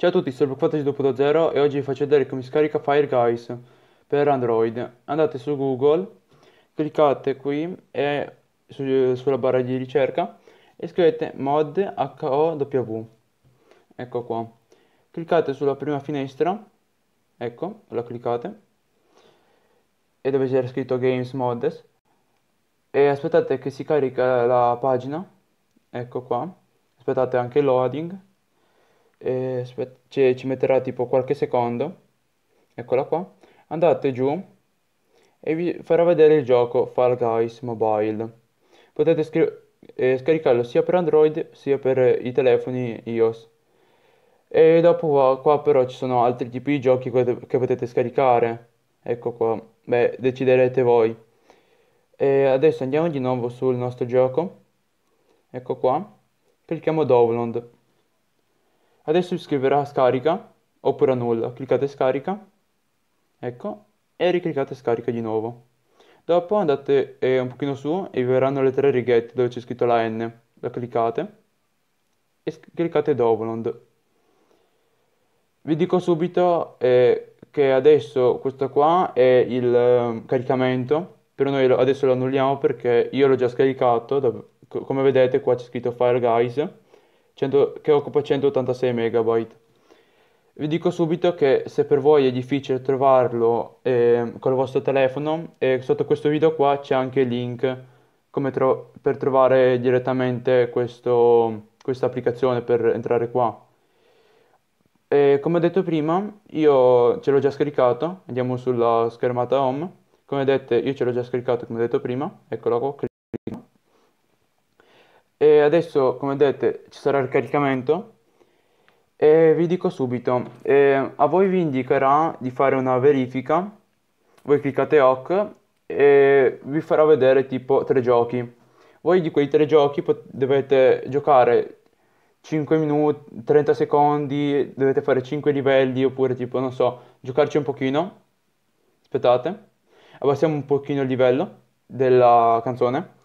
Ciao a tutti, sono Fantasy 2.0 e oggi vi faccio vedere come si scarica Fire Guys per Android. Andate su Google, cliccate qui e su, sulla barra di ricerca e scrivete mod HOW. Ecco qua. Cliccate sulla prima finestra, ecco, la cliccate e dove c'era scritto Games Mods e aspettate che si carica la pagina, ecco qua. Aspettate anche il loading e ci, metterà tipo qualche secondo, eccola qua, andate giù e vi farà vedere il gioco Fall Guys Mobile. Potete scri- eh, scaricarlo sia per Android sia per eh, i telefoni iOS. E dopo qua, qua però ci sono altri tipi di giochi che potete scaricare. Ecco qua, beh, deciderete voi. E adesso andiamo di nuovo sul nostro gioco. Ecco qua. Clicchiamo Download. Adesso vi scriverà scarica oppure annulla. Cliccate scarica, ecco, e ricliccate scarica di nuovo. Dopo andate eh, un pochino su e vi verranno le tre righette dove c'è scritto la N. La cliccate e cliccate Download. Vi dico subito eh, che adesso questo qua è il eh, caricamento, però noi adesso lo annulliamo perché io l'ho già scaricato, come vedete qua c'è scritto File Guys 100 che occupa 186 MB. Vi dico subito che se per voi è difficile trovarlo eh, col vostro telefono, eh, sotto questo video qua c'è anche il link tro per trovare direttamente questa applicazione per entrare qua. E come ho detto prima, io ce l'ho già scaricato, andiamo sulla schermata home. Come vedete, io ce l'ho già scaricato come ho detto prima, eccolo qua, clicco. E adesso, come vedete, ci sarà il caricamento. E vi dico subito, eh, a voi vi indicherà di fare una verifica. Voi cliccate OK e vi farà vedere tipo tre giochi. Voi di quei tre giochi dovete giocare 5 minuti, 30 secondi, dovete fare 5 livelli oppure tipo, non so, giocarci un pochino. Aspettate, abbassiamo un pochino il livello della canzone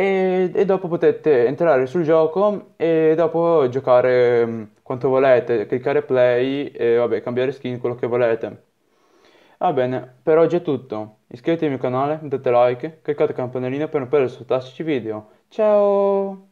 e, e dopo potete entrare sul gioco e dopo giocare mm, quanto volete, cliccare play e vabbè, cambiare skin, quello che volete. Va bene, per oggi è tutto. Iscrivetevi al mio canale, mettete like, cliccate la campanellina per non perdere i prossimi video. Ciao!